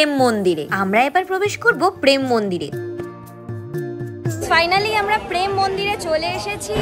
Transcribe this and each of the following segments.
প্রেম মন্দিরে আমরা এবার প্রবেশ করব প্রেম মন্দিরে ফাইনালি আমরা প্রেম মন্দিরে চলে এসেছি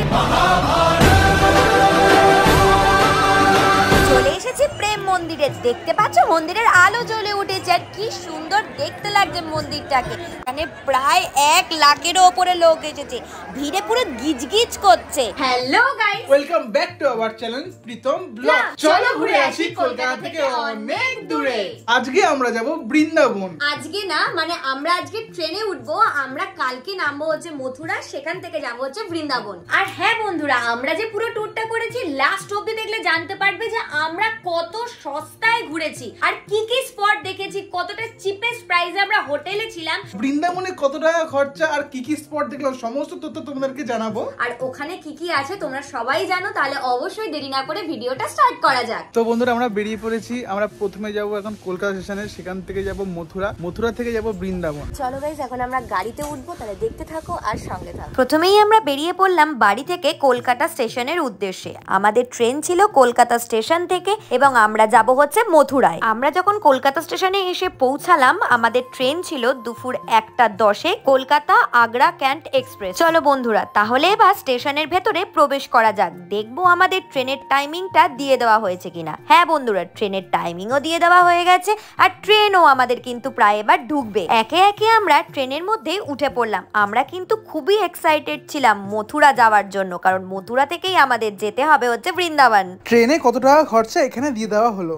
চলে এসেছি প্রেম মন্দিরে দেখতে পাচ্ছ মন্দিরের আলো জ্বলে উঠেছে আর কি সুন্দর দেখতে লাগছে মন্দিরটাকে মানে প্রায় এক লাখেরও ওপরে লোক এসেছে ভিড়ে পুরো গিজগিজ করছে hello guys welcome back to our channel Pritam blog চলো ঘুরে আসি কলকাতা থেকে অনেক দূরে আজকে আমরা যাব বৃন্দাবন আজকে না মানে আমরা আজকে ট্রেনে উঠবো আমরা কালকে নামবো হচ্ছে মথুরা সেখান থেকে যাবো হচ্ছে বৃন্দাবন আর হ্যাঁ বন্ধুরা আমরা যে পুরো ট্যুরটা করেছি লাস্ট অব্দি দেখলে জানতে পারবে যে আমরা কত সস্তায় ঘুরেছি আর কি কি স্পট দেখেছি কতটা চিপেস্ট প্রাইসে আমরা হোটেলে ছিলাম বৃন্দাবনে কত টাকা খরচা আর কি কি স্পট দেখলাম সমস্ত তথ্য তোমাদেরকে জানাবো আর ওখানে কি কি আছে তোমরা সবাই জানো তাহলে অবশ্যই দেরি না করে ভিডিওটা স্টার্ট করা যাক তো বন্ধুরা আমরা বেরিয়ে পড়েছি আমরা প্রথমে যাব এখন কলকাতা স্টেশনে সেখান থেকে যাব মথুরা মথুরা থেকে যাব বৃন্দাবন চলো গাইজ এখন আমরা গাড়িতে উঠবো তাহলে দেখতে থাকো আর সঙ্গে থাকো প্রথমেই আমরা বেরিয়ে পড়লাম বাড়ি থেকে কলকাতা স্টেশনের উদ্দেশ্যে আমাদের ট্রেন ছিল কলকাতা স্টেশন থেকে এবং আমরা যাব হচ্ছে মথুরায় আমরা যখন কলকাতা স্টেশনে এসে পৌঁছালাম আমাদের ট্রেন ছিল দুপুর একটা দশে কলকাতা আগ্রা ক্যান্ট এক্সপ্রেস চলো বন্ধুরা তাহলে এবার স্টেশনের ভেতরে প্রবেশ করা যাক দেখবো আমাদের ট্রেনের টাইমিংটা দিয়ে দেওয়া হয়েছে কিনা হ্যাঁ বন্ধুরা ট্রেনের টাইমিংও দিয়ে দেওয়া হয়ে গেছে আর ট্রেনও আমাদের কিন্তু প্রায় এবার ঢুকবে একে একে আমরা ট্রেনের মধ্যে উঠে পড়লাম আমরা কিন্তু খুবই এক্সাইটেড ছিলাম মথুরা যাওয়ার জন্য কারণ মথুরা থেকেই আমাদের যেতে হবে হচ্ছে বৃন্দাবন ট্রেনে কত টাকা খরচা এখানে দিয়ে দেওয়া হলো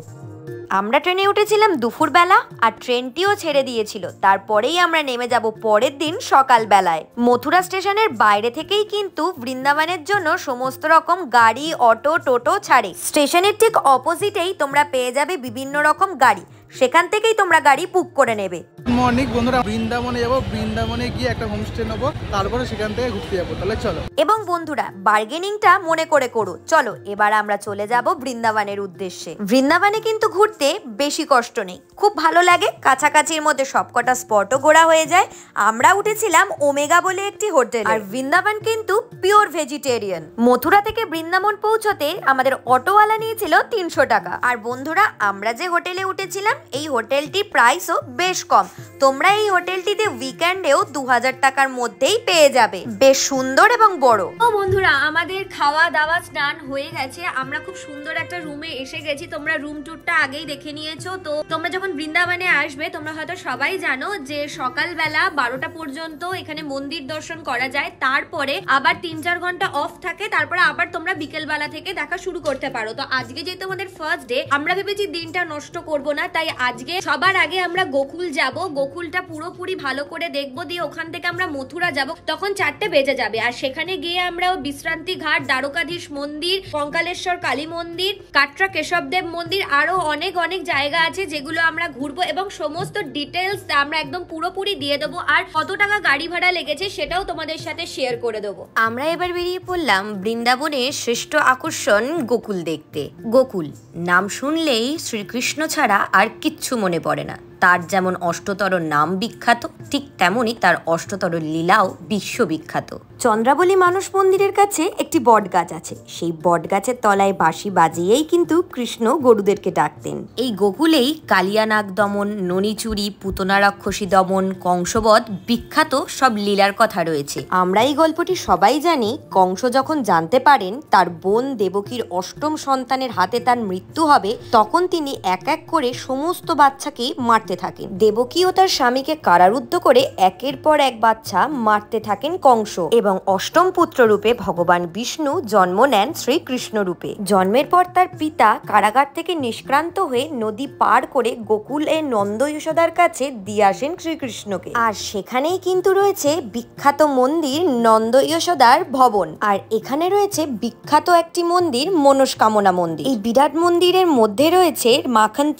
আমরা ট্রেনে উঠেছিলাম দুপুরবেলা আর ট্রেনটিও ছেড়ে দিয়েছিল তারপরেই আমরা নেমে যাব পরের দিন সকালবেলায় মথুরা স্টেশনের বাইরে থেকেই কিন্তু বৃন্দাবনের জন্য সমস্ত রকম গাড়ি অটো টোটো ছাড়ে স্টেশনের ঠিক অপোজিটেই তোমরা পেয়ে যাবে বিভিন্ন রকম গাড়ি সেখান থেকেই তোমরা গাড়ি বুক করে নেবে মর্নিং বন্ধুরা বৃন্দাবনে যাবো বৃন্দাবনে গিয়ে একটা হোমস্টে নেবো তারপরে সেখান থেকে ঘুরতে যাবো তাহলে চলো এবং বন্ধুরা বার্গেনিংটা মনে করে করো চলো এবার আমরা চলে যাব বৃন্দাবনের উদ্দেশ্যে বৃন্দাবনে কিন্তু ঘুরতে বেশি কষ্ট নেই খুব ভালো লাগে কাছাকাছির মধ্যে সবকটা স্পটও ঘোরা হয়ে যায় আমরা উঠেছিলাম ওমেগা বলে একটি হোটেল আর বৃন্দাবন কিন্তু পিওর ভেজিটেরিয়ান মথুরা থেকে বৃন্দাবন পৌঁছতে আমাদের অটোওয়ালা নিয়েছিল তিনশো টাকা আর বন্ধুরা আমরা যে হোটেলে উঠেছিলাম এই হোটেলটি প্রাইসও বেশ কম তোমরা এই হোটেলটিতে উইকেন্ডেও দু হাজার টাকার মধ্যেই পেয়ে যাবে বেশ সুন্দর এবং বড় ও বন্ধুরা আমাদের খাওয়া দাওয়া স্নান হয়ে গেছে আমরা খুব সুন্দর একটা রুমে এসে গেছি তোমরা রুম ট্যুরটা আগেই দেখে নিয়েছো তো তোমরা যখন বৃন্দাবনে আসবে তোমরা হয়তো সবাই জানো যে সকালবেলা বারোটা পর্যন্ত এখানে মন্দির দর্শন করা যায় তারপরে আবার তিন চার ঘন্টা অফ থাকে তারপরে আবার তোমরা বিকেলবেলা থেকে দেখা শুরু করতে পারো তো আজকে যেহেতু আমাদের ফার্স্ট ডে আমরা ভেবেছি দিনটা নষ্ট করব না তাই আজকে সবার আগে আমরা গোকুল যাব গোকুলটা পুরোপুরি ভালো করে দেখবো দিয়ে ওখান থেকে আমরা মথুরা যাব তখন চারটে বেজে যাবে আর সেখানে গিয়ে আমরা বিশ্রান্তি ঘাট দ্বারকাধীশ মন্দির কঙ্কালেশ্বর কালী মন্দির কাটরা কেশবদেব মন্দির আরও অনেক অনেক জায়গা আছে যেগুলো আমরা ঘুরবো এবং সমস্ত ডিটেলস আমরা একদম পুরোপুরি দিয়ে দেবো আর কত টাকা গাড়ি ভাড়া লেগেছে সেটাও তোমাদের সাথে শেয়ার করে দেবো আমরা এবার বেরিয়ে পড়লাম বৃন্দাবনের শ্রেষ্ঠ আকর্ষণ গোকুল দেখতে গোকুল নাম শুনলেই শ্রীকৃষ্ণ ছাড়া আর কিচ্ছু মনে পড়ে না তার যেমন অষ্টতর নাম বিখ্যাত ঠিক তেমনই তার অষ্টতর লীলাও বিশ্ববিখ্যাত চন্দ্রাবলী মানস মন্দিরের কাছে একটি বটগাছ আছে সেই বটগাছের তলায় বাঁশি বাজিয়েই কিন্তু কৃষ্ণ গরুদেরকে ডাকতেন এই গোকুলেই কালিয়ানাগ দমন ননিচুরি পুতনা রাক্ষসী দমন কংসবধ বিখ্যাত সব লীলার কথা রয়েছে আমরা এই গল্পটি সবাই জানি কংস যখন জানতে পারেন তার বোন দেবকীর অষ্টম সন্তানের হাতে তার মৃত্যু হবে তখন তিনি এক এক করে সমস্ত বাচ্চাকে মাঠ মারতে থাকেন দেবকী ও তার স্বামীকে কারারুদ্ধ করে একের পর এক বাচ্চা মারতে থাকেন কংস এবং অষ্টম পুত্র রূপে ভগবান বিষ্ণু জন্ম নেন শ্রীকৃষ্ণ রূপে জন্মের পর তার পিতা কারাগার থেকে নিষ্ক্রান্ত হয়ে নদী পার করে গোকুল এ নন্দ যশোদার কাছে দিয়ে আসেন শ্রীকৃষ্ণকে আর সেখানেই কিন্তু রয়েছে বিখ্যাত মন্দির নন্দ যশোদার ভবন আর এখানে রয়েছে বিখ্যাত একটি মন্দির মনস্কামনা মন্দির এই বিরাট মন্দিরের মধ্যে রয়েছে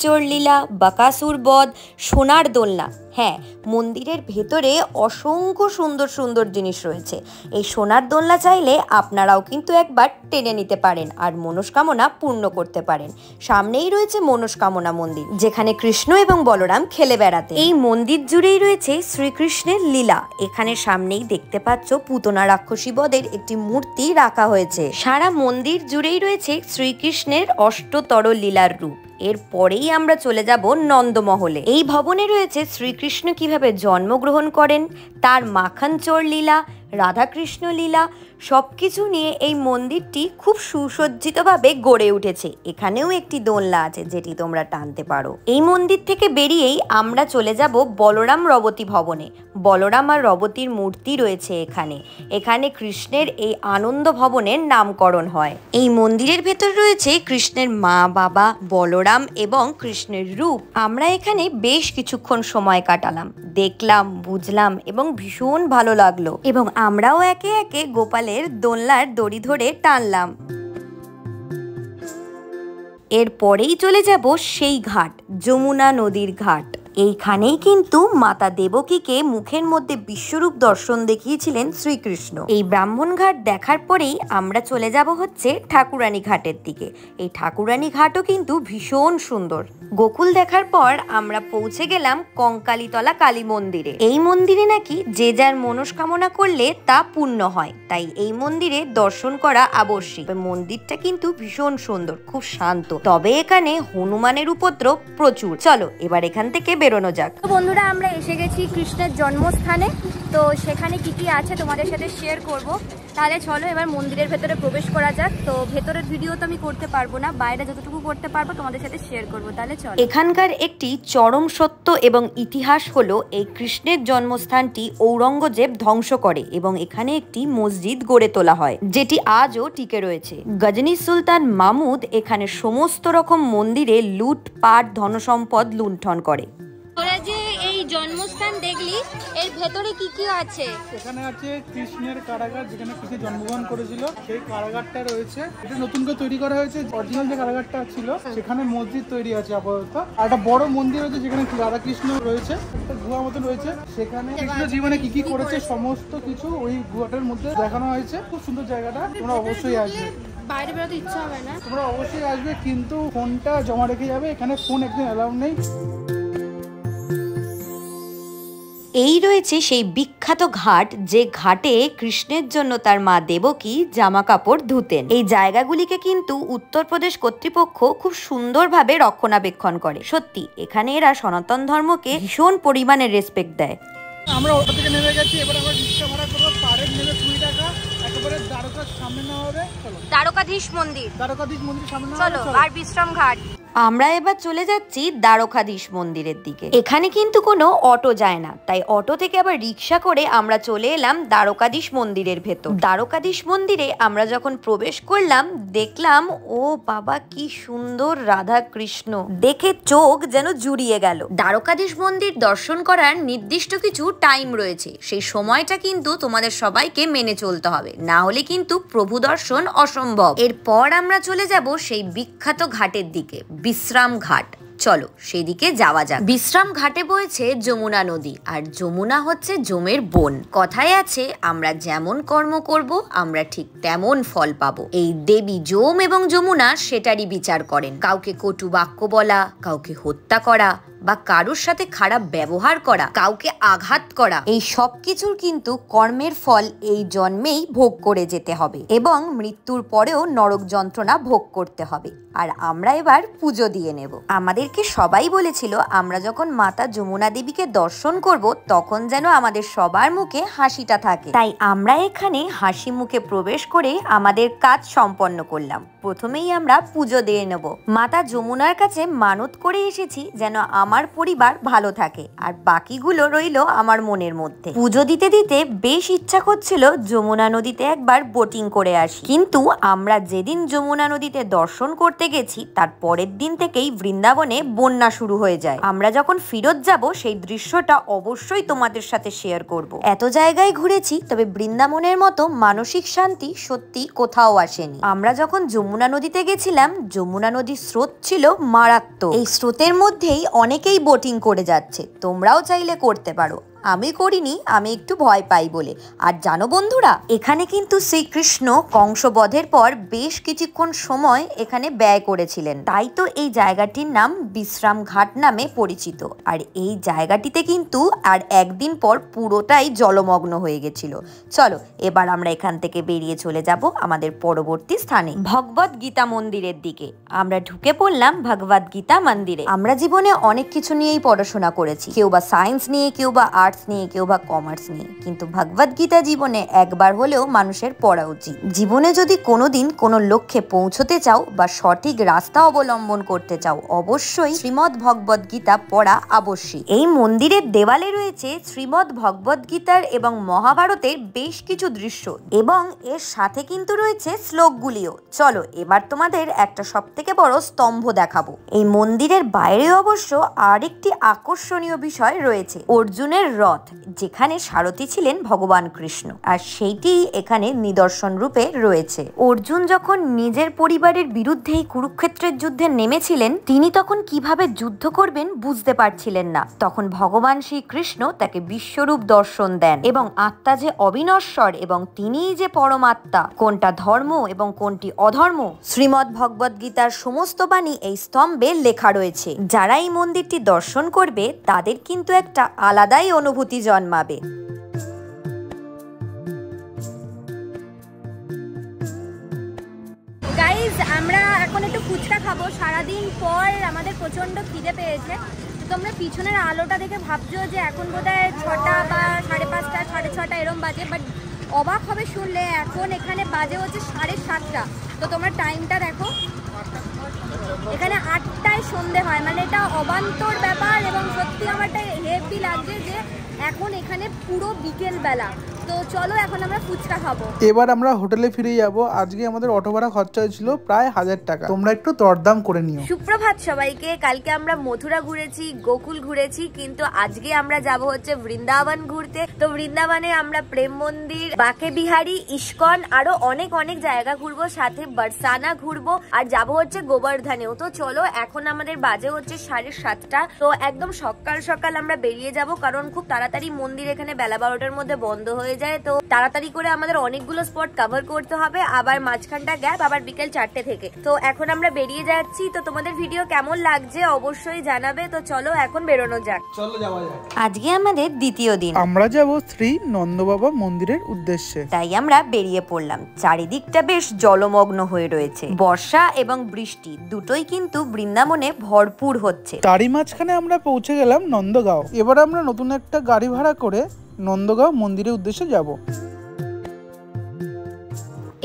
চোর লীলা বাকাসুর বধ সোনার দোলনা হ্যাঁ মন্দিরের ভেতরে অসংখ্য সুন্দর সুন্দর জিনিস রয়েছে এই সোনার দোলনা চাইলে আপনারাও কিন্তু একবার টেনে নিতে পারেন আর মনস্কামনা পূর্ণ করতে পারেন সামনেই রয়েছে মনস্কামনা মন্দির যেখানে কৃষ্ণ এবং বলরাম খেলে বেড়াতে এই মন্দির জুড়েই রয়েছে শ্রীকৃষ্ণের লীলা এখানে সামনেই দেখতে পাচ্ছ পুতনা রাক্ষসী বদের একটি মূর্তি রাখা হয়েছে সারা মন্দির জুড়েই রয়েছে শ্রীকৃষ্ণের অষ্টতর লীলার রূপ এরপরেই আমরা চলে যাব নন্দমহলে এই ভবনে রয়েছে শ্রীকৃষ্ণ কৃষ্ণ কিভাবে জন্মগ্রহণ করেন তার মাখানচোর লীলা রাধাকৃষ্ণ লীলা সব কিছু নিয়ে এই মন্দিরটি খুব সুসজ্জিতভাবে গড়ে উঠেছে এখানেও একটি দোলনা আছে যেটি তোমরা টানতে পারো এই মন্দির থেকে বেরিয়েই আমরা চলে যাব বলরাম রবতী ভবনে বলরাম আর রবতীর মূর্তি রয়েছে এখানে এখানে কৃষ্ণের এই আনন্দ ভবনের নামকরণ হয় এই মন্দিরের ভেতর রয়েছে কৃষ্ণের মা বাবা বলরাম এবং কৃষ্ণের রূপ আমরা এখানে বেশ কিছুক্ষণ সময় কাটালাম দেখলাম বুঝলাম এবং ভীষণ ভালো লাগলো এবং আমরাও একে একে গোপাল বিড়ালের দোলনার দড়ি ধরে টানলাম এরপরেই চলে যাব সেই ঘাট যমুনা নদীর ঘাট এইখানেই কিন্তু মাতা দেবকীকে মুখের মধ্যে বিশ্বরূপ দর্শন দেখিয়েছিলেন শ্রীকৃষ্ণ এই ব্রাহ্মণ ঘাট দেখার পরেই আমরা চলে যাব হচ্ছে ঠাকুরানী ঘাটের দিকে এই ঠাকুরানী ঘাটও কিন্তু ভীষণ সুন্দর গোকুল দেখার পর আমরা পৌঁছে গেলাম কঙ্কালীতলা কালী মন্দিরে এই মন্দিরে নাকি যে যার মনস্কামনা করলে তা পূর্ণ হয় তাই এই মন্দিরে দর্শন করা আবশ্যিক মন্দিরটা কিন্তু ভীষণ সুন্দর খুব শান্ত তবে এখানে হনুমানের উপদ্রব প্রচুর চলো এবার এখান থেকে বেরোনো যাক বন্ধুরা আমরা এসে গেছি কৃষ্ণের জন্মস্থানে তো সেখানে কি কি আছে তোমাদের সাথে শেয়ার করব তাহলে চলো এবার মন্দিরের ভেতরে প্রবেশ করা যাক তো ভেতরের ভিডিও তো আমি করতে পারবো না বাইরে যতটুকু করতে পারবো তোমাদের সাথে শেয়ার করবো তাহলে চলো এখানকার একটি চরম সত্য এবং ইতিহাস হলো এই কৃষ্ণের জন্মস্থানটি ঔরঙ্গজেব ধ্বংস করে এবং এখানে একটি মসজিদ গড়ে তোলা হয় যেটি আজও টিকে রয়েছে গজনী সুলতান মামুদ এখানে সমস্ত রকম মন্দিরে লুটপাট ধনসম্পদ লুণ্ঠন করে জন্মস্থান দেখলি এর ভেতরে কি কি আছে এখানে আছে কৃষ্ণের কারাগার যেখানে কৃষ্ণ জন্মগ্রহণ করেছিল সেই কারাগারটা রয়েছে এটা নতুন করে তৈরি করা হয়েছে অরিজিনাল যে কারাগারটা ছিল সেখানে মসজিদ তৈরি আছে আপাতত আর একটা বড় মন্দির রয়েছে যেখানে রাধাকৃষ্ণ রয়েছে একটা গুহা মতো রয়েছে সেখানে কৃষ্ণ জীবনে কি কি করেছে সমস্ত কিছু ওই গুহাটার মধ্যে দেখানো হয়েছে খুব সুন্দর জায়গাটা তোমরা অবশ্যই আসবে বাইরে বেরোতে ইচ্ছা হবে না তোমরা অবশ্যই আসবে কিন্তু ফোনটা জমা রেখে যাবে এখানে ফোন একদিন অ্যালাউড নেই এই রয়েছে সেই বিখ্যাত ঘাট যে ঘাটে কৃষ্ণের জন্য তার মা দেবকী জামা কাপড় ধুতেন এই জায়গাগুলিকে কিন্তু উত্তরপ্রদেশ কর্তৃপক্ষ খুব সুন্দরভাবে রক্ষণাবেক্ষণ করে সত্যি এখানে এরা সনাতন ধর্মকে ভীষণ পরিমাণে রেসপেক্ট দেয় আমরা ওটা থেকে নেমে গেছি এবার আমরা রিক্সা ভাড়া করবো পার নেমে কুড়ি টাকা একেবারে দ্বারকার সামনে নেওয়া হবে চলো দ্বারকাধীশ মন্দির দ্বারকাধীশ মন্দির সামনে চলো আর বিশ্রাম ঘাট আমরা এবার চলে যাচ্ছি দ্বারকাধীশ মন্দিরের দিকে এখানে কিন্তু কোনো অটো যায় না তাই অটো থেকে আবার রিক্সা করে আমরা চলে এলাম দ্বারকাধীশ মন্দিরের ভেতর দ্বারকাধীশ মন্দিরে আমরা যখন প্রবেশ করলাম দেখলাম ও বাবা কি সুন্দর রাধা কৃষ্ণ দেখে চোখ যেন জুড়িয়ে গেল দ্বারকাধীশ মন্দির দর্শন করার নির্দিষ্ট কিছু টাইম রয়েছে সেই সময়টা কিন্তু তোমাদের সবাইকে মেনে চলতে হবে না হলে কিন্তু প্রভু দর্শন অসম্ভব এরপর আমরা চলে যাব সেই বিখ্যাত ঘাটের দিকে বিশ্রাম ঘাট চলো সেদিকে যাওয়া যাক বিশ্রাম ঘাটে বয়েছে যমুনা নদী আর যমুনা হচ্ছে জমের বোন কথায় আছে আমরা যেমন কর্ম করব আমরা ঠিক তেমন ফল পাবো এই দেবী যম এবং যমুনা সেটারই বিচার করেন কাউকে কটু বাক্য বলা কাউকে হত্যা করা বা কারোর সাথে খারাপ ব্যবহার করা কাউকে আঘাত করা এই সব কিছুর কিন্তু কর্মের ফল এই জন্মেই ভোগ করে যেতে হবে এবং মৃত্যুর পরেও নরক যন্ত্রণা ভোগ করতে হবে আর আমরা এবার পুজো দিয়ে নেব আমাদেরকে সবাই বলেছিল আমরা যখন মাতা যমুনা দেবীকে দর্শন করব তখন যেন আমাদের সবার মুখে হাসিটা থাকে তাই আমরা এখানে হাসি মুখে প্রবেশ করে আমাদের কাজ সম্পন্ন করলাম প্রথমেই আমরা পুজো দিয়ে নেব মাতা যমুনার কাছে মানত করে এসেছি যেন আমার পরিবার ভালো থাকে আর বাকিগুলো রইল আমার মনের মধ্যে পুজো দিতে দিতে বেশ ইচ্ছা করছিল যমুনা নদীতে একবার বোটিং করে আসি কিন্তু আমরা যেদিন যমুনা নদীতে দর্শন করতে গেছি তার পরের দিন থেকেই বৃন্দাবনে বন্যা শুরু হয়ে যায় আমরা যখন ফিরত যাব সেই দৃশ্যটা অবশ্যই তোমাদের সাথে শেয়ার করব এত জায়গায় ঘুরেছি তবে বৃন্দাবনের মতো মানসিক শান্তি সত্যি কোথাও আসেনি আমরা যখন যমুনা যমুনা নদীতে গেছিলাম যমুনা নদীর স্রোত ছিল মারাত্মক এই স্রোতের মধ্যেই অনেকেই বোটিং করে যাচ্ছে তোমরাও চাইলে করতে পারো আমি করিনি আমি একটু ভয় পাই বলে আর জানো বন্ধুরা এখানে কিন্তু শ্রীকৃষ্ণ কংসবধের পর বেশ কিছুক্ষণ সময় এখানে ব্যয় করেছিলেন তাই তো এই জায়গাটির নাম বিশ্রাম ঘাট নামে পরিচিত আর এই জায়গাটিতে কিন্তু আর একদিন পর পুরোটাই জলমগ্ন হয়ে গেছিল চলো এবার আমরা এখান থেকে বেরিয়ে চলে যাব আমাদের পরবর্তী স্থানে ভগবত গীতা মন্দিরের দিকে আমরা ঢুকে পড়লাম ভগবত গীতা মন্দিরে আমরা জীবনে অনেক কিছু নিয়েই পড়াশোনা করেছি কেউ বা সায়েন্স নিয়ে কেউ বা আর্ট আর্টস নিয়ে কেউ বা কমার্স নিয়ে কিন্তু ভাগবত গীতা জীবনে একবার হলেও মানুষের পড়া উচিত জীবনে যদি কোনোদিন কোনো লক্ষ্যে পৌঁছতে চাও বা সঠিক রাস্তা অবলম্বন করতে চাও অবশ্যই শ্রীমৎ ভগবত গীতা পড়া আবশ্যিক এই মন্দিরের দেওয়ালে রয়েছে শ্রীমৎ ভগবত গীতার এবং মহাভারতের বেশ কিছু দৃশ্য এবং এর সাথে কিন্তু রয়েছে শ্লোকগুলিও চলো এবার তোমাদের একটা সব থেকে বড় স্তম্ভ দেখাবো এই মন্দিরের বাইরে অবশ্য আরেকটি আকর্ষণীয় বিষয় রয়েছে অর্জুনের রথ যেখানে সারথি ছিলেন ভগবান কৃষ্ণ আর সেইটি এখানে নিদর্শন রূপে রয়েছে অর্জুন যখন নিজের পরিবারের বিরুদ্ধেই কুরুক্ষেত্রের যুদ্ধে নেমেছিলেন তিনি তখন কিভাবে যুদ্ধ করবেন বুঝতে পারছিলেন না তখন ভগবান শ্রীকৃষ্ণ তাকে বিশ্বরূপ দর্শন দেন এবং আত্মা যে অবিনশ্বর এবং তিনিই যে পরমাত্মা কোনটা ধর্ম এবং কোনটি অধর্ম শ্রীমৎ ভগবদ গীতার সমস্ত বাণী এই স্তম্ভে লেখা রয়েছে যারা এই মন্দিরটি দর্শন করবে তাদের কিন্তু একটা আলাদাই অনু অনুভূতি জন্মাবে আমরা এখন একটু ফুচকা খাবো সারাদিন পর আমাদের প্রচণ্ড খিদে পেয়েছে তো তোমরা পিছনের আলোটা দেখে ভাবছো যে এখন বোধ হয় ছটা বা সাড়ে পাঁচটা সাড়ে ছটা এরম বাজে বাট অবাক হবে শুনলে এখন এখানে বাজে হচ্ছে সাড়ে সাতটা তো তোমরা টাইমটা দেখো এখানে আটটায় সন্ধে হয় মানে এটা অবান্তর ব্যাপার এবং এখন এখানে পুরো বিকেলবেলা তো চলো এখন আমরা ফুচকা খাবো এবার আমরা হোটেলে ফিরে যাবো আজকে আমাদের অটো ভাড়া খরচা হয়েছিল প্রায় হাজার টাকা তোমরা একটু দরদাম করে নিও সুপ্রভাত সবাইকে কালকে আমরা মথুরা ঘুরেছি গোকুল ঘুরেছি কিন্তু আজকে আমরা যাব হচ্ছে বৃন্দাবন ঘুরতে তো বৃন্দাবনে আমরা প্রেম মন্দির বাকে বিহারি ইস্কন আরো অনেক অনেক জায়গা ঘুরবো সাথে বারসানা ঘুরবো আর যাব হচ্ছে গোবর্ধনেও তো চলো এখন আমাদের বাজে হচ্ছে সাড়ে সাতটা তো একদম সকাল সকাল আমরা বেরিয়ে যাব কারণ খুব তাড়াতাড়ি মন্দির এখানে বেলা বারোটার মধ্যে বন্ধ হয়ে যায় তো তাড়াতাড়ি করে আমাদের অনেকগুলো স্পট কভার করতে হবে আবার মাঝখানটা গ্যাপ আবার বিকেল চারটে থেকে তো এখন আমরা বেরিয়ে যাচ্ছি তো তোমাদের ভিডিও কেমন লাগছে অবশ্যই জানাবে তো চলো এখন বেরোনো যাক চলো যাক আজকে আমাদের দ্বিতীয় দিন আমরা যাব শ্রী নন্দবাবা মন্দিরের উদ্দেশ্যে তাই আমরা বেরিয়ে পড়লাম চারিদিকটা বেশ জলমগ্ন হয়ে রয়েছে বর্ষা এবং বৃষ্টি দুটোই কিন্তু বৃন্দাবনে ভরপুর হচ্ছে তারই মাঝখানে আমরা পৌঁছে গেলাম নন্দগাঁও এবার আমরা নতুন একটা গাড়ি ভাড়া করে নন্দগাঁও মন্দিরের উদ্দেশ্যে যাব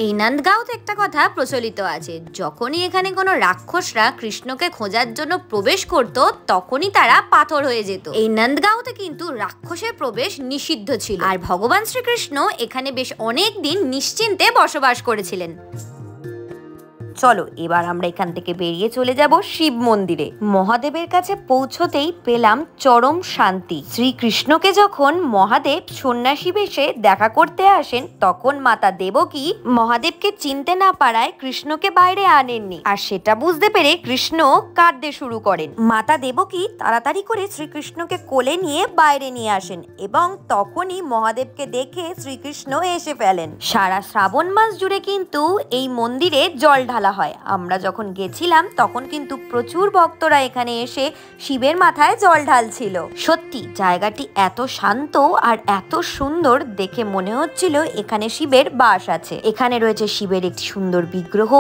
এই নন্দগাঁওতে একটা কথা প্রচলিত আছে যখনই এখানে কোনো রাক্ষসরা কৃষ্ণকে খোঁজার জন্য প্রবেশ করত তখনই তারা পাথর হয়ে যেত এই নন্দগাঁওতে কিন্তু রাক্ষসের প্রবেশ নিষিদ্ধ ছিল আর ভগবান শ্রীকৃষ্ণ এখানে বেশ অনেক দিন নিশ্চিন্তে বসবাস করেছিলেন চলো এবার আমরা এখান থেকে বেরিয়ে চলে যাব শিব মন্দিরে মহাদেবের কাছে পৌঁছতেই পেলাম চরম শান্তি শ্রীকৃষ্ণকে যখন মহাদেব সন্ন্যাসী বেশে দেখা করতে আসেন তখন মাতা দেবকী মহাদেবকে চিনতে না পারায় কৃষ্ণকে বাইরে আনেননি আর সেটা বুঝতে পেরে কৃষ্ণ কাঁদতে শুরু করেন মাতা দেবকী তাড়াতাড়ি করে শ্রীকৃষ্ণকে কোলে নিয়ে বাইরে নিয়ে আসেন এবং তখনই মহাদেবকে দেখে শ্রীকৃষ্ণ এসে ফেলেন সারা শ্রাবণ মাস জুড়ে কিন্তু এই মন্দিরে জল ঢালা করা হয় আমরা যখন গেছিলাম তখন কিন্তু প্রচুর ভক্তরা এখানে এসে শিবের মাথায় জল ঢালছিল সত্যি জায়গাটি এত শান্ত আর এত সুন্দর দেখে মনে হচ্ছিল এখানে শিবের বাস আছে এখানে রয়েছে শিবের একটি সুন্দর বিগ্রহ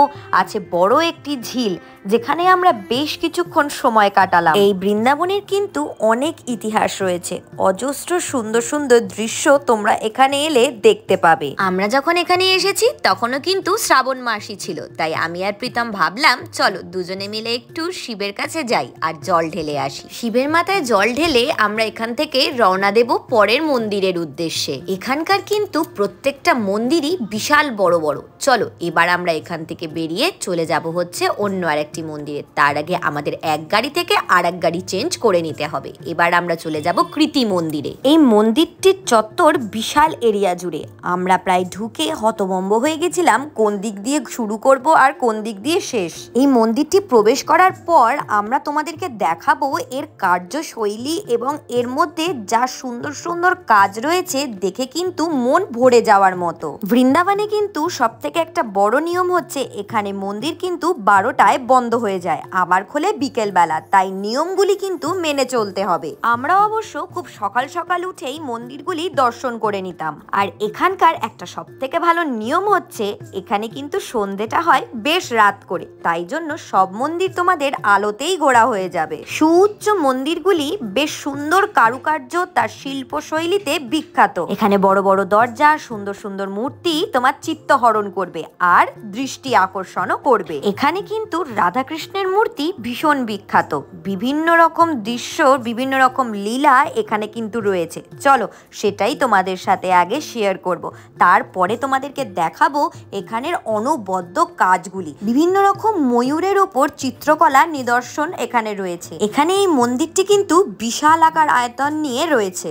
আছে বড় একটি ঝিল যেখানে আমরা বেশ কিছুক্ষণ সময় কাটালাম এই বৃন্দাবনের কিন্তু অনেক ইতিহাস রয়েছে অজস্র সুন্দর সুন্দর দৃশ্য তোমরা এখানে এলে দেখতে পাবে আমরা যখন এখানে এসেছি তখনও কিন্তু শ্রাবণ মাসই ছিল তাই আমি আমি আর প্রীতম ভাবলাম চলো দুজনে মিলে একটু শিবের কাছে যাই আর জল ঢেলে আসি শিবের মাথায় জল ঢেলে আমরা এখান থেকে রওনা দেব পরের মন্দিরের উদ্দেশ্যে এখানকার কিন্তু প্রত্যেকটা মন্দিরই বিশাল বড় বড় চলো এবার আমরা এখান থেকে বেরিয়ে চলে যাব হচ্ছে অন্য আরেকটি মন্দিরে তার আগে আমাদের এক গাড়ি থেকে আর এক গাড়ি চেঞ্জ করে নিতে হবে এবার আমরা চলে যাব কৃতি মন্দিরে এই মন্দিরটির চত্বর বিশাল এরিয়া জুড়ে আমরা প্রায় ঢুকে হতভম্ব হয়ে গেছিলাম কোন দিক দিয়ে শুরু করব আর কোন দিক দিয়ে শেষ এই মন্দিরটি প্রবেশ করার পর আমরা তোমাদেরকে দেখাবো এর কার্যশৈলী এবং এর মধ্যে যা সুন্দর সুন্দর কাজ রয়েছে দেখে কিন্তু মন ভরে যাওয়ার মতো বৃন্দাবনে কিন্তু সব থেকে একটা বড় নিয়ম হচ্ছে এখানে মন্দির কিন্তু বারোটায় বন্ধ হয়ে যায় আবার খোলে বিকেলবেলা তাই নিয়মগুলি কিন্তু মেনে চলতে হবে আমরা অবশ্য খুব সকাল সকাল উঠেই মন্দিরগুলি দর্শন করে নিতাম আর এখানকার একটা সব থেকে ভালো নিয়ম হচ্ছে এখানে কিন্তু সন্ধ্যেটা হয় বেশ রাত করে তাই জন্য সব মন্দির তোমাদের আলোতেই ঘোরা হয়ে যাবে সুউচ্চ মন্দিরগুলি বেশ সুন্দর কারুকার্য তার শিল্প শৈলীতে বিখ্যাত এখানে বড় বড় দরজা সুন্দর সুন্দর মূর্তি তোমার চিত্ত হরণ করবে আর দৃষ্টি আকর্ষণও করবে এখানে কিন্তু রাধাকৃষ্ণের মূর্তি ভীষণ বিখ্যাত বিভিন্ন রকম দৃশ্য বিভিন্ন রকম লীলা এখানে কিন্তু রয়েছে চলো সেটাই তোমাদের সাথে আগে শেয়ার করব তারপরে তোমাদেরকে দেখাবো এখানের অনবদ্য কাজগুলো মন্দিরগুলি বিভিন্ন রকম ময়ূরের ওপর চিত্রকলার নিদর্শন এখানে রয়েছে এখানে এই মন্দিরটি কিন্তু বিশাল আকার আয়তন নিয়ে রয়েছে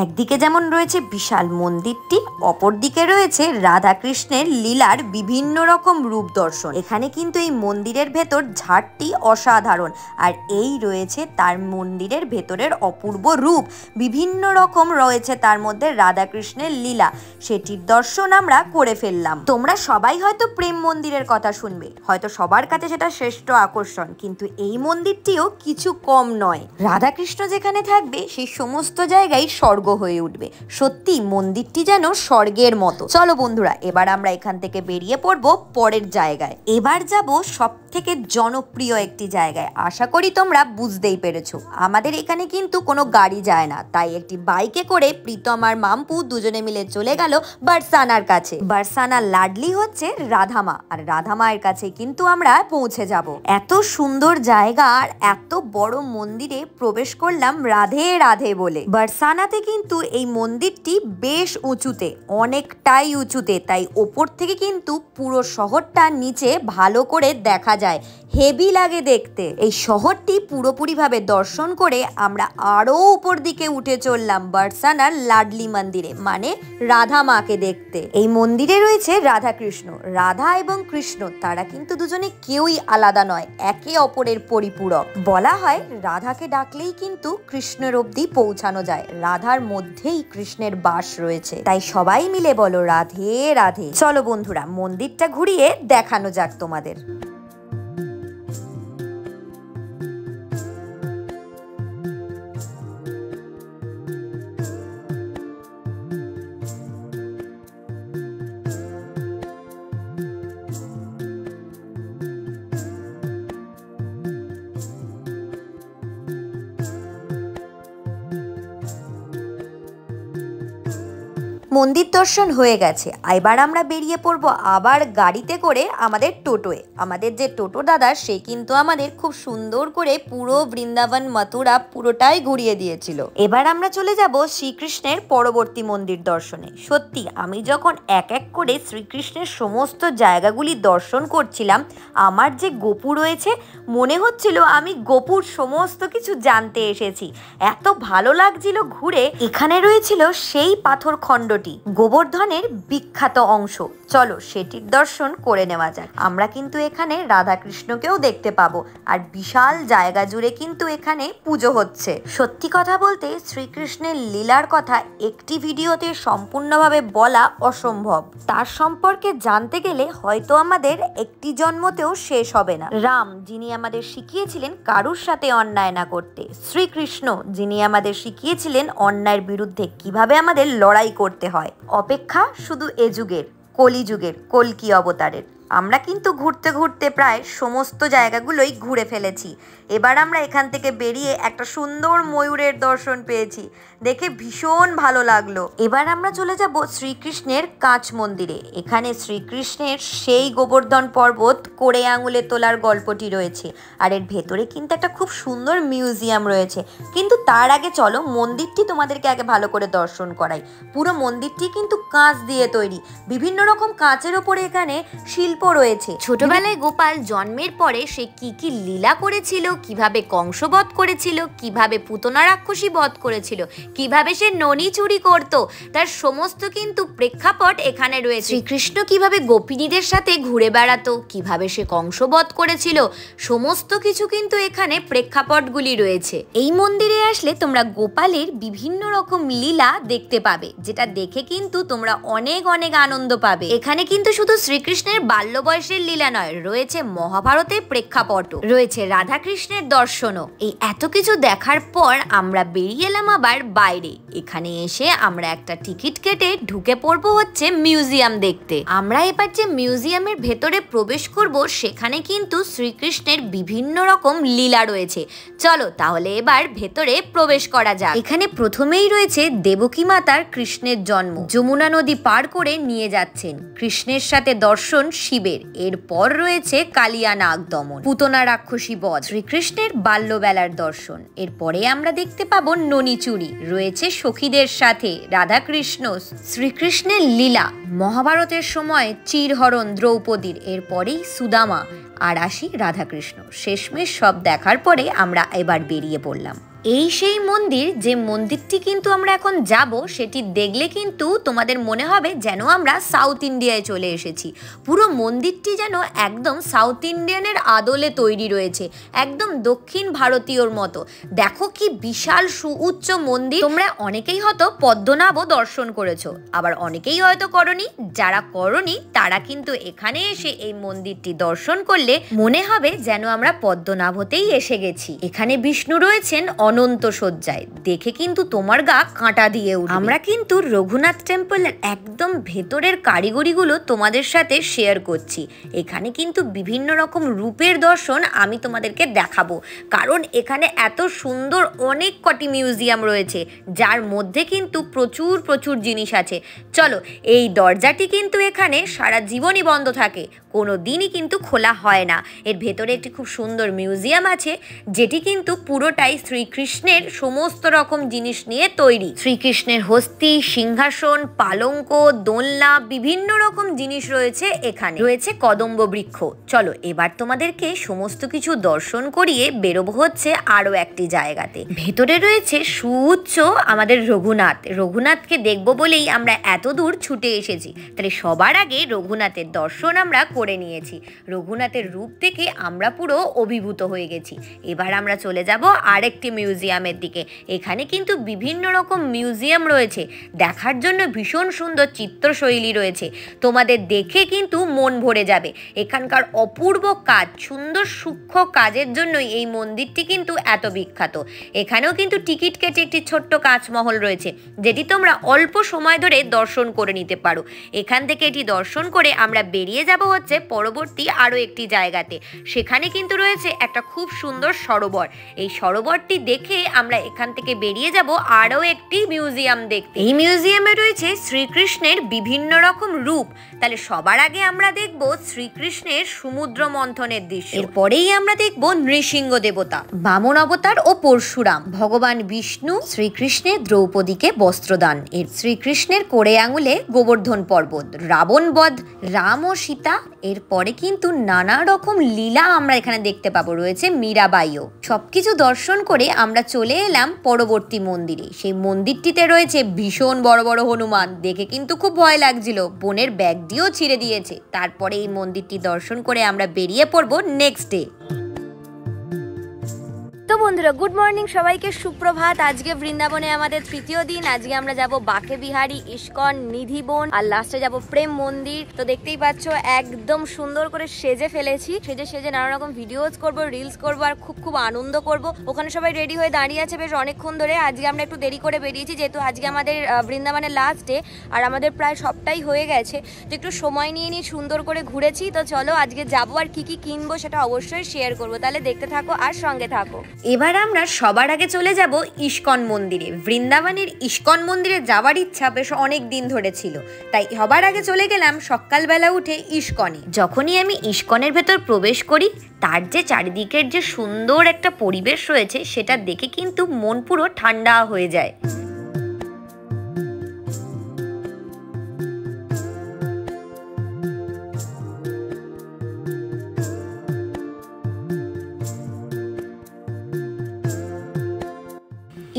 একদিকে যেমন রয়েছে বিশাল মন্দিরটি অপরদিকে রয়েছে রাধাকৃষ্ণের লীলার বিভিন্ন রকম রূপ দর্শন এখানে কিন্তু এই মন্দিরের ভেতর ঝাড়টি অসাধারণ আর এই রয়েছে তার মন্দিরের ভেতরের অপূর্ব রূপ বিভিন্ন রকম রয়েছে তার মধ্যে রাধাকৃষ্ণের লীলা সেটির দর্শন আমরা করে ফেললাম তোমরা সবাই হয়তো প্রেম মন্দিরের কথা শুনবে হয়তো সবার কাছে সেটা শ্রেষ্ঠ আকর্ষণ কিন্তু এই মন্দিরটিও কিছু কম নয় রাধাকৃষ্ণ যেখানে থাকবে সেই সমস্ত জায়গায় স্বর্গ স্বর্গ হয়ে উঠবে সত্যি মন্দিরটি যেন স্বর্গের মতো চলো বন্ধুরা এবার আমরা এখান থেকে বেরিয়ে পড়ব পরের জায়গায় এবার যাব সব থেকে জনপ্রিয় একটি জায়গায় আশা করি তোমরা বুঝতেই পেরেছো আমাদের এখানে কিন্তু কোনো গাড়ি যায় না তাই একটি বাইকে করে প্রীতম আর মাম্পু দুজনে মিলে চলে গেল বারসানার কাছে বারসানা লাডলি হচ্ছে রাধামা আর রাধামায়ের কাছে কিন্তু আমরা পৌঁছে যাব এত সুন্দর জায়গা আর এত বড় মন্দিরে প্রবেশ করলাম রাধে রাধে বলে বারসানাতে কি কিন্তু এই মন্দিরটি বেশ উঁচুতে অনেকটাই উঁচুতে তাই ওপর থেকে কিন্তু পুরো শহরটা নিচে ভালো করে দেখা যায় হেভি লাগে দেখতে এই শহরটি পুরোপুরিভাবে দর্শন করে আমরা আরও উপর দিকে উঠে চললাম বার্সানার লাডলি মন্দিরে মানে রাধা মাকে দেখতে এই মন্দিরে রয়েছে রাধা কৃষ্ণ রাধা এবং কৃষ্ণ তারা কিন্তু দুজনে কেউই আলাদা নয় একে অপরের পরিপূরক বলা হয় রাধাকে ডাকলেই কিন্তু কৃষ্ণের অবধি পৌঁছানো যায় রাধার মধ্যেই কৃষ্ণের বাস রয়েছে তাই সবাই মিলে বলো রাধে রাধে চলো বন্ধুরা মন্দিরটা ঘুরিয়ে দেখানো যাক তোমাদের মন্দির দর্শন হয়ে গেছে এবার আমরা বেরিয়ে পড়ব আবার গাড়িতে করে আমাদের টোটোয় আমাদের যে টোটো দাদা সে কিন্তু আমাদের খুব সুন্দর করে পুরো বৃন্দাবন মথুরা পুরোটাই ঘুরিয়ে দিয়েছিল এবার আমরা চলে যাব শ্রীকৃষ্ণের পরবর্তী মন্দির দর্শনে সত্যি আমি যখন এক এক করে শ্রীকৃষ্ণের সমস্ত জায়গাগুলি দর্শন করছিলাম আমার যে গপু রয়েছে মনে হচ্ছিল আমি গপুর সমস্ত কিছু জানতে এসেছি এত ভালো লাগছিল ঘুরে এখানে রয়েছিল সেই পাথর খণ্ডটি অংশটি গোবর্ধনের বিখ্যাত অংশ চলো সেটির দর্শন করে নেওয়া যাক আমরা কিন্তু এখানে রাধাকৃষ্ণকেও দেখতে পাবো আর বিশাল জায়গা জুড়ে কিন্তু এখানে পুজো হচ্ছে সত্যি কথা বলতে শ্রীকৃষ্ণের লীলার কথা একটি ভিডিওতে সম্পূর্ণভাবে বলা অসম্ভব তার সম্পর্কে জানতে গেলে হয়তো আমাদের একটি জন্মতেও শেষ হবে না রাম যিনি আমাদের শিখিয়েছিলেন কারুর সাথে অন্যায় না করতে শ্রীকৃষ্ণ যিনি আমাদের শিখিয়েছিলেন অন্যায়ের বিরুদ্ধে কিভাবে আমাদের লড়াই করতে হয় অপেক্ষা শুধু এ যুগের কলিযুগের কলকি অবতারের আমরা কিন্তু ঘুরতে ঘুরতে প্রায় সমস্ত জায়গাগুলোই ঘুরে ফেলেছি এবার আমরা এখান থেকে বেরিয়ে একটা সুন্দর ময়ূরের দর্শন পেয়েছি দেখে ভীষণ ভালো লাগলো এবার আমরা চলে যাব শ্রীকৃষ্ণের কাঁচ মন্দিরে এখানে শ্রীকৃষ্ণের সেই গোবর্ধন পর্বত কোড়ে আঙুলে তোলার গল্পটি রয়েছে আর এর ভেতরে কিন্তু একটা খুব সুন্দর মিউজিয়াম রয়েছে কিন্তু তার আগে চলো মন্দিরটি তোমাদেরকে আগে ভালো করে দর্শন করাই পুরো মন্দিরটি কিন্তু কাঁচ দিয়ে তৈরি বিভিন্ন রকম কাঁচের ওপরে এখানে শিল্প গল্প রয়েছে ছোটবেলায় গোপাল জন্মের পরে সে কি কি লীলা করেছিল কিভাবে কংসবধ করেছিল কিভাবে পুতনা রাক্ষসী বধ করেছিল কিভাবে সে ননি চুরি করত তার সমস্ত কিন্তু প্রেক্ষাপট এখানে রয়েছে শ্রীকৃষ্ণ কিভাবে গোপিনীদের সাথে ঘুরে বেড়াতো কিভাবে সে কংসবধ করেছিল সমস্ত কিছু কিন্তু এখানে প্রেক্ষাপটগুলি রয়েছে এই মন্দিরে আসলে তোমরা গোপালের বিভিন্ন রকম লীলা দেখতে পাবে যেটা দেখে কিন্তু তোমরা অনেক অনেক আনন্দ পাবে এখানে কিন্তু শুধু শ্রীকৃষ্ণের বাল্য বাল্য বয়সের লীলা নয় রয়েছে মহাভারতের প্রেক্ষাপট রয়েছে রাধাকৃষ্ণের দর্শনও এই এত কিছু দেখার পর আমরা বেরিয়ে এলাম আবার বাইরে এখানে এসে আমরা একটা টিকিট কেটে ঢুকে পড়বো হচ্ছে মিউজিয়াম দেখতে আমরা এবার যে মিউজিয়ামের ভেতরে প্রবেশ করব সেখানে কিন্তু শ্রীকৃষ্ণের বিভিন্ন রকম লীলা রয়েছে চলো তাহলে এবার ভেতরে প্রবেশ করা যাক এখানে প্রথমেই রয়েছে দেবকী মাতার কৃষ্ণের জন্ম যমুনা নদী পার করে নিয়ে যাচ্ছেন কৃষ্ণের সাথে দর্শন শিব শিবের এরপর রয়েছে কালিয়া নাগ দমন পুতনা রাক্ষসী বধ শ্রীকৃষ্ণের বাল্যবেলার দর্শন এরপরে আমরা দেখতে পাবো ননিচুরি রয়েছে সখীদের সাথে রাধাকৃষ্ণ শ্রীকৃষ্ণের লীলা মহাভারতের সময় চিরহরণ দ্রৌপদীর এরপরেই সুদামা আর আসি রাধাকৃষ্ণ শেষমেশ সব দেখার পরে আমরা এবার বেরিয়ে পড়লাম এই সেই মন্দির যে মন্দিরটি কিন্তু আমরা এখন যাব সেটি দেখলে কিন্তু তোমাদের মনে হবে যেন আমরা সাউথ ইন্ডিয়ায় চলে এসেছি পুরো মন্দিরটি যেন একদম সাউথ ইন্ডিয়ানের আদলে তৈরি রয়েছে একদম দক্ষিণ ভারতীয়র মতো দেখো কি বিশাল সুউচ্চ মন্দির তোমরা অনেকেই হয়তো পদ্মনাভও দর্শন করেছো আবার অনেকেই হয়তো করনি যারা করনি তারা কিন্তু এখানে এসে এই মন্দিরটি দর্শন করলে মনে হবে যেন আমরা পদ্মনাভ হতেই এসে গেছি এখানে বিষ্ণু রয়েছেন অনন্ত সজ্জায় দেখে কিন্তু তোমার গা কাঁটা দিয়ে উঠবে আমরা কিন্তু রঘুনাথ টেম্পলের একদম ভেতরের কারিগরিগুলো তোমাদের সাথে শেয়ার করছি এখানে কিন্তু বিভিন্ন রকম রূপের দর্শন আমি তোমাদেরকে দেখাবো কারণ এখানে এত সুন্দর অনেক কটি মিউজিয়াম রয়েছে যার মধ্যে কিন্তু প্রচুর প্রচুর জিনিস আছে চলো এই দরজাটি কিন্তু এখানে সারা জীবনই বন্ধ থাকে কোনো দিনই কিন্তু খোলা হয় না এর ভেতরে একটি খুব সুন্দর মিউজিয়াম আছে যেটি কিন্তু পুরোটাই শ্রীকৃষ্ণের সমস্ত রকম জিনিস নিয়ে তৈরি শ্রীকৃষ্ণের হস্তি সিংহাসন পালঙ্ক দোলনা বিভিন্ন রকম জিনিস রয়েছে এখানে রয়েছে কদম্ব বৃক্ষ চলো এবার তোমাদেরকে সমস্ত কিছু দর্শন করিয়ে বেরোবো হচ্ছে আরও একটি জায়গাতে ভেতরে রয়েছে সুউচ্চ আমাদের রঘুনাথ রঘুনাথকে দেখব বলেই আমরা এত দূর ছুটে এসেছি তাহলে সবার আগে রঘুনাথের দর্শন আমরা করে নিয়েছি রঘুনাথের রূপ দেখে আমরা পুরো অভিভূত হয়ে গেছি এবার আমরা চলে যাব আরেকটি মিউজিয়ামের দিকে এখানে কিন্তু বিভিন্ন রকম মিউজিয়াম রয়েছে দেখার জন্য ভীষণ সুন্দর চিত্রশৈলী রয়েছে তোমাদের দেখে কিন্তু মন ভরে যাবে এখানকার অপূর্ব কাজ সুন্দর সূক্ষ্ম কাজের জন্যই এই মন্দিরটি কিন্তু এত বিখ্যাত এখানেও কিন্তু টিকিট কেটে একটি ছোট্ট কাঁচমহল রয়েছে যেটি তোমরা অল্প সময় ধরে দর্শন করে নিতে পারো এখান থেকে এটি দর্শন করে আমরা বেরিয়ে যাব হচ্ছে হচ্ছে পরবর্তী আরও একটি জায়গাতে সেখানে কিন্তু রয়েছে একটা খুব সুন্দর সরোবর এই সরোবরটি দেখে আমরা এখান থেকে বেরিয়ে যাব আরও একটি মিউজিয়াম দেখতে এই মিউজিয়ামে রয়েছে শ্রীকৃষ্ণের বিভিন্ন রকম রূপ তাহলে সবার আগে আমরা দেখব শ্রীকৃষ্ণের সমুদ্র মন্থনের দৃশ্য এরপরেই আমরা দেখব নৃসিংহ দেবতা বামন অবতার ও পরশুরাম ভগবান বিষ্ণু শ্রীকৃষ্ণের দ্রৌপদীকে বস্ত্রদান এর শ্রীকৃষ্ণের কোড়ে আঙুলে গোবর্ধন পর্বত রাবণ বধ রাম ও সীতা এরপরে কিন্তু নানা রকম লীলা আমরা এখানে দেখতে পাবো রয়েছে মীরাবাইও সবকিছু দর্শন করে আমরা চলে এলাম পরবর্তী মন্দিরে সেই মন্দিরটিতে রয়েছে ভীষণ বড় বড় হনুমান দেখে কিন্তু খুব ভয় লাগছিল বোনের ব্যাগটিও ছিঁড়ে দিয়েছে তারপরে এই মন্দিরটি দর্শন করে আমরা বেরিয়ে পড়বো নেক্সট ডে তো বন্ধুরা গুড মর্নিং সবাইকে সুপ্রভাত আজকে বৃন্দাবনে আমাদের তৃতীয় দিন আজকে আমরা যাব বাকে বিহারি ইস্কন নিধিবন আর লাস্টে যাব প্রেম মন্দির তো দেখতেই পাচ্ছ একদম সুন্দর করে সেজে ফেলেছি সেজে সেজে নানা রকম ভিডিওস করব রিলস করব আর খুব খুব আনন্দ করব ওখানে সবাই রেডি হয়ে দাঁড়িয়ে আছে বেশ অনেকক্ষণ ধরে আজকে আমরা একটু দেরি করে বেরিয়েছি যেহেতু আজকে আমাদের বৃন্দাবনের লাস্ট ডে আর আমাদের প্রায় সবটাই হয়ে গেছে তো একটু সময় নিয়ে নিয়ে সুন্দর করে ঘুরেছি তো চলো আজকে যাবো আর কি কি কিনবো সেটা অবশ্যই শেয়ার করবো তাহলে দেখতে থাকো আর সঙ্গে থাকো এবার আমরা সবার আগে চলে যাব ইস্কন মন্দিরে বৃন্দাবনের ইস্কন মন্দিরে যাওয়ার ইচ্ছা বেশ অনেক দিন ধরে ছিল তাই সবার আগে চলে গেলাম সকালবেলা উঠে ইস্কনে যখনই আমি ইস্কনের ভেতর প্রবেশ করি তার যে চারিদিকের যে সুন্দর একটা পরিবেশ রয়েছে সেটা দেখে কিন্তু মন পুরো ঠান্ডা হয়ে যায়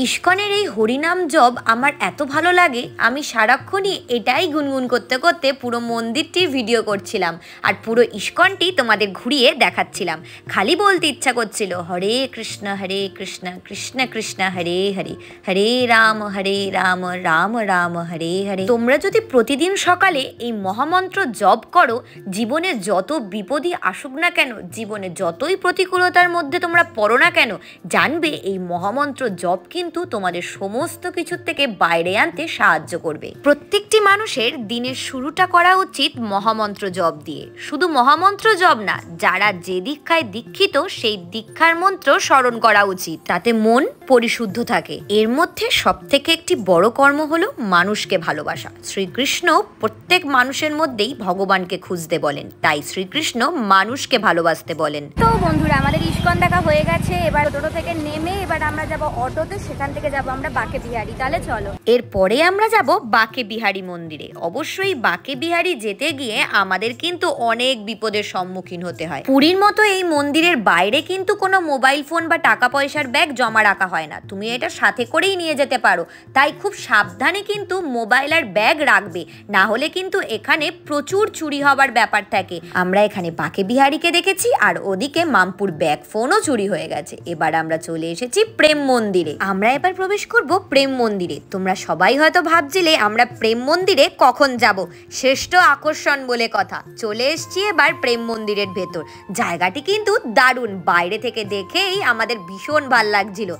ইস্কনের এই হরিনাম জব আমার এত ভালো লাগে আমি সারাক্ষণই এটাই গুনগুন করতে করতে পুরো মন্দিরটির ভিডিও করছিলাম আর পুরো ইস্কনটি তোমাদের ঘুরিয়ে দেখাচ্ছিলাম খালি বলতে ইচ্ছা করছিল হরে কৃষ্ণ হরে কৃষ্ণ কৃষ্ণ কৃষ্ণ হরে হরে হরে রাম হরে রাম রাম রাম হরে হরে তোমরা যদি প্রতিদিন সকালে এই মহামন্ত্র জব করো জীবনে যত বিপদই আসুক না কেন জীবনে যতই প্রতিকূলতার মধ্যে তোমরা পড়ো না কেন জানবে এই মহামন্ত্র জব কিন্তু কিন্তু তোমাদের সমস্ত কিছুর থেকে বাইরে আনতে সাহায্য করবে প্রত্যেকটি মানুষের দিনের শুরুটা করা উচিত মহামন্ত্র জব দিয়ে শুধু মহামন্ত্র জব না যারা যে দীক্ষায় দীক্ষিত সেই দীক্ষার মন্ত্র স্মরণ করা উচিত তাতে মন পরিশুদ্ধ থাকে এর মধ্যে সব থেকে একটি বড় কর্ম হলো মানুষকে ভালোবাসা শ্রীকৃষ্ণ প্রত্যেক মানুষের মধ্যেই ভগবানকে খুঁজতে বলেন তাই শ্রীকৃষ্ণ মানুষকে ভালোবাসতে বলেন তো বন্ধুরা আমাদের ইস্কন দেখা হয়ে গেছে এবার টোটো থেকে নেমে এবার আমরা যাব অটোতে সেটা এখান থেকে যাব আমরা বাকে বিহারি তাহলে চলো এরপরে আমরা যাব বাঁকে বিহারি মন্দিরে অবশ্যই বাঁকে বিহারি যেতে গিয়ে আমাদের কিন্তু অনেক বিপদের সম্মুখীন হতে হয় পুরীর মতো এই মন্দিরের বাইরে কিন্তু কোনো মোবাইল ফোন বা টাকা পয়সার ব্যাগ জমা রাখা হয় না তুমি এটা সাথে করেই নিয়ে যেতে পারো তাই খুব সাবধানে কিন্তু মোবাইল আর ব্যাগ রাখবে না হলে কিন্তু এখানে প্রচুর চুরি হবার ব্যাপার থাকে আমরা এখানে বাঁকে বিহারিকে দেখেছি আর ওদিকে মামপুর ব্যাগ ফোনও চুরি হয়ে গেছে এবার আমরা চলে এসেছি প্রেম মন্দিরে আমরা এবার প্রবেশ করব প্রেম মন্দিরে তোমরা সবাই হয়তো ভাবছিলে আমরা প্রেম মন্দিরে কখন যাব শ্রেষ্ঠ আকর্ষণ বলে কথা চলে এসছি এবার প্রেম মন্দিরের ভেতর জায়গাটি কিন্তু দারুণ বাইরে থেকে দেখেই আমাদের ভীষণ ভাল লাগছিল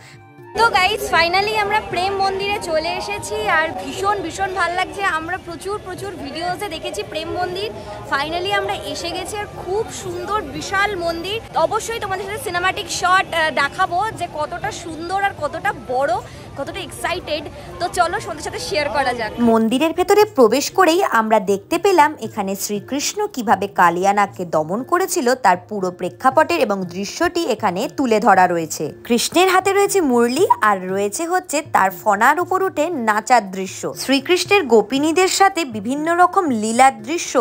তো গাইজ ফাইনালি আমরা প্রেম মন্দিরে চলে এসেছি আর ভীষণ ভীষণ ভাল লাগছে আমরা প্রচুর প্রচুর ভিডিওসে দেখেছি প্রেম মন্দির ফাইনালি আমরা এসে গেছি আর খুব সুন্দর বিশাল মন্দির অবশ্যই তোমাদের সাথে সিনেমাটিক শট দেখাবো যে কতটা সুন্দর আর কতটা বড় কতটা এক্সাইটেড তো চলো সন্ধ্যের সাথে শেয়ার করা যাক মন্দিরের ভেতরে প্রবেশ করেই আমরা দেখতে পেলাম এখানে শ্রীকৃষ্ণ কিভাবে কালিয়ানাকে দমন করেছিল তার পুরো প্রেক্ষাপটের এবং দৃশ্যটি এখানে তুলে ধরা রয়েছে কৃষ্ণের হাতে রয়েছে মুরলি আর রয়েছে হচ্ছে তার ফনার উপর উঠে নাচার দৃশ্য শ্রীকৃষ্ণের গোপিনীদের সাথে বিভিন্ন রকম লীলার দৃশ্য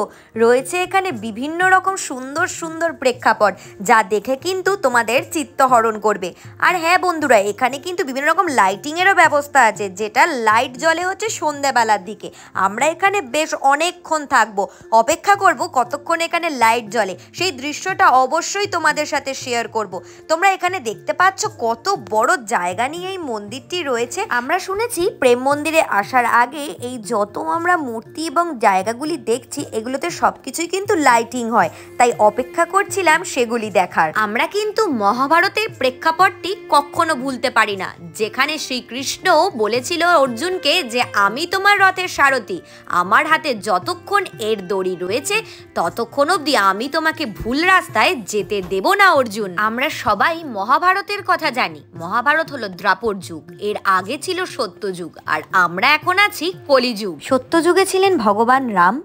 রয়েছে এখানে বিভিন্ন রকম সুন্দর সুন্দর প্রেক্ষাপট যা দেখে কিন্তু তোমাদের চিত্তহরণ করবে আর হ্যাঁ বন্ধুরা এখানে কিন্তু বিভিন্ন রকম লাইটিং লাইটিংয়েরও ব্যবস্থা আছে যেটা লাইট জলে হচ্ছে সন্ধ্যাবেলার দিকে আমরা এখানে বেশ অনেকক্ষণ থাকব অপেক্ষা করব কতক্ষণ এখানে লাইট জলে সেই দৃশ্যটা অবশ্যই তোমাদের সাথে শেয়ার করব তোমরা এখানে দেখতে পাচ্ছ কত বড় জায়গা নিয়ে এই মন্দিরটি রয়েছে আমরা শুনেছি প্রেম মন্দিরে আসার আগে এই যত আমরা মূর্তি এবং জায়গাগুলি দেখছি এগুলোতে সব কিছুই কিন্তু লাইটিং হয় তাই অপেক্ষা করছিলাম সেগুলি দেখার আমরা কিন্তু মহাভারতের প্রেক্ষাপটটি কখনো ভুলতে পারি না যেখানে শ্রীকৃষ্ণ কৃষ্ণ বলেছিল অর্জুনকে যে আমি তোমার রথের সারথি আমার হাতে যতক্ষণ এর দড়ি রয়েছে ততক্ষণ অবধি আমি তোমাকে ভুল রাস্তায় যেতে দেব না অর্জুন আমরা সবাই মহাভারতের কথা জানি মহাভারত হলো দ্রাপর যুগ এর আগে ছিল সত্য যুগ আর আমরা এখন আছি কলিযুগ সত্য যুগে ছিলেন ভগবান রাম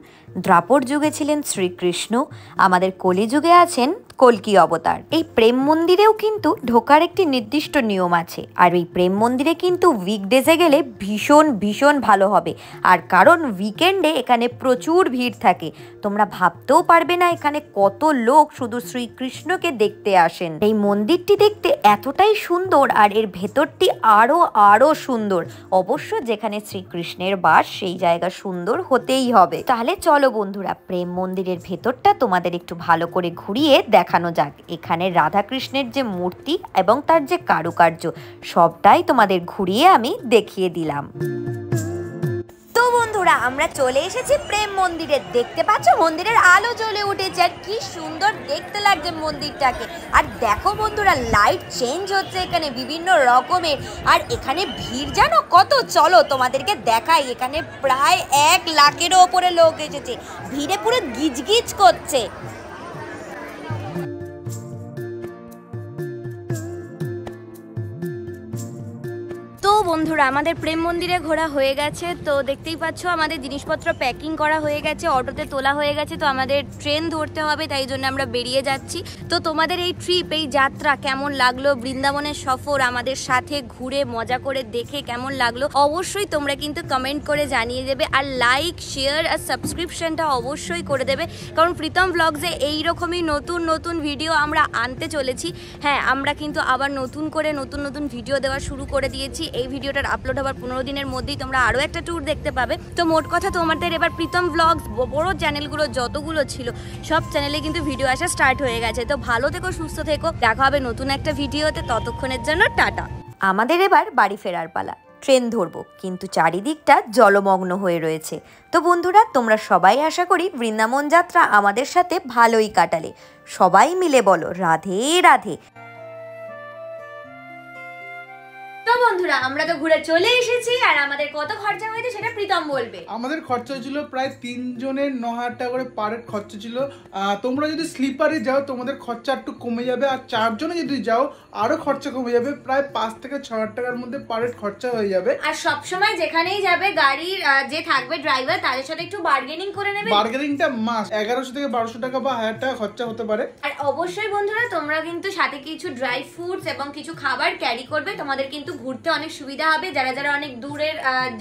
দ্রাপর যুগে ছিলেন শ্রীকৃষ্ণ আমাদের কলিযুগে আছেন কলকি অবতার এই প্রেম মন্দিরেও কিন্তু ঢোকার একটি নির্দিষ্ট নিয়ম আছে আর এই প্রেম মন্দিরে কিন্তু উইকডেজে গেলে ভীষণ ভীষণ ভালো হবে আর কারণ উইকেন্ডে এখানে প্রচুর ভিড় থাকে তোমরা ভাবতেও পারবে না এখানে কত লোক শুধু শ্রীকৃষ্ণকে দেখতে আসেন এই মন্দিরটি দেখতে এতটাই সুন্দর আর এর ভেতরটি আরও আরও সুন্দর অবশ্য যেখানে শ্রীকৃষ্ণের বাস সেই জায়গা সুন্দর হতেই হবে তাহলে চলো বন্ধুরা প্রেম মন্দিরের ভেতরটা তোমাদের একটু ভালো করে ঘুরিয়ে দেখ দেখানো যাক এখানে রাধাকৃষ্ণের যে মূর্তি এবং তার যে কারুকার্য সবটাই তোমাদের ঘুরিয়ে আমি দেখিয়ে দিলাম তো বন্ধুরা আমরা চলে এসেছি প্রেম মন্দিরে দেখতে পাচ্ছ মন্দিরের আলো জ্বলে উঠেছে আর কি সুন্দর দেখতে লাগছে মন্দিরটাকে আর দেখো বন্ধুরা লাইট চেঞ্জ হচ্ছে এখানে বিভিন্ন রকমের আর এখানে ভিড় জানো কত চলো তোমাদেরকে দেখাই এখানে প্রায় এক লাখেরও ওপরে লোক এসেছে ভিড়ে পুরো গিজগিজ করছে বন্ধুরা আমাদের প্রেম মন্দিরে ঘোরা হয়ে গেছে তো দেখতেই পাচ্ছ আমাদের জিনিসপত্র প্যাকিং করা হয়ে গেছে অটোতে তোলা হয়ে গেছে তো আমাদের ট্রেন ধরতে হবে তাই জন্য আমরা বেরিয়ে যাচ্ছি তো তোমাদের এই ট্রিপ এই যাত্রা কেমন লাগলো বৃন্দাবনের সফর আমাদের সাথে ঘুরে মজা করে দেখে কেমন লাগলো অবশ্যই তোমরা কিন্তু কমেন্ট করে জানিয়ে দেবে আর লাইক শেয়ার আর সাবস্ক্রিপশনটা অবশ্যই করে দেবে কারণ প্রীতম ব্লগসে এইরকমই নতুন নতুন ভিডিও আমরা আনতে চলেছি হ্যাঁ আমরা কিন্তু আবার নতুন করে নতুন নতুন ভিডিও দেওয়া শুরু করে দিয়েছি এই ভিডিওটার আপলোড হবার পনেরো দিনের মধ্যেই তোমরা আরও একটা ট্যুর দেখতে পাবে তো মোট কথা তোমাদের এবার প্রীতম ব্লগস বড় চ্যানেলগুলো যতগুলো ছিল সব চ্যানেলে কিন্তু ভিডিও আসা স্টার্ট হয়ে গেছে তো ভালো থেকো সুস্থ থেকো দেখা হবে নতুন একটা ভিডিওতে ততক্ষণের জন্য টাটা আমাদের এবার বাড়ি ফেরার পালা ট্রেন ধরবো কিন্তু চারিদিকটা জলমগ্ন হয়ে রয়েছে তো বন্ধুরা তোমরা সবাই আশা করি বৃন্দাবন যাত্রা আমাদের সাথে ভালোই কাটালে সবাই মিলে বলো রাধে রাধে বন্ধুরা আমরা তো ঘুরে চলে এসেছি আর আমাদের কত খরচা হয়েছে সেটা প্রীতম বলবে আমাদের খরচা ছিল প্রায় তিনজনের ন হাজার টাকা করে পার হেড খরচা ছিল তোমরা যদি স্লিপারে যাও তোমাদের খরচা একটু কমে যাবে আর চারজনে যদি যাও আরো খরচা কমে যাবে প্রায় পাঁচ থেকে ছ হাজার টাকার মধ্যে পার হেড খরচা হয়ে যাবে আর সবসময় যেখানেই যাবে গাড়ির যে থাকবে ড্রাইভার তাদের সাথে একটু বার্গেনিং করে নেবে বার্গেনিংটা মাস এগারোশো থেকে বারোশো টাকা বা হাজার টাকা খরচা হতে পারে আর অবশ্যই বন্ধুরা তোমরা কিন্তু সাথে কিছু ড্রাই ফ্রুটস এবং কিছু খাবার ক্যারি করবে তোমাদের কিন্তু ঘুরতে অনেক সুবিধা হবে যারা যারা অনেক দূরের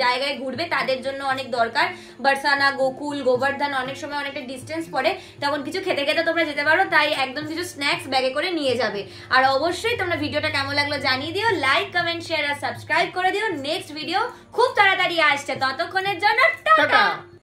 জায়গায় ঘুরবে তাদের জন্য অনেক দরকার বারসানা গোকুল গোবর্ধন অনেক সময় অনেকটা ডিস্টেন্স পড়ে তখন কিছু খেতে খেতে তোমরা যেতে পারো তাই একদম কিছু স্ন্যাক্স ব্যাগে করে নিয়ে যাবে আর অবশ্যই তোমরা ভিডিওটা কেমন লাগলো জানিয়ে দিও লাইক কমেন্ট শেয়ার আর সাবস্ক্রাইব করে দিও নেক্সট ভিডিও খুব তাড়াতাড়ি আসছে ততক্ষণের জন্য টাটা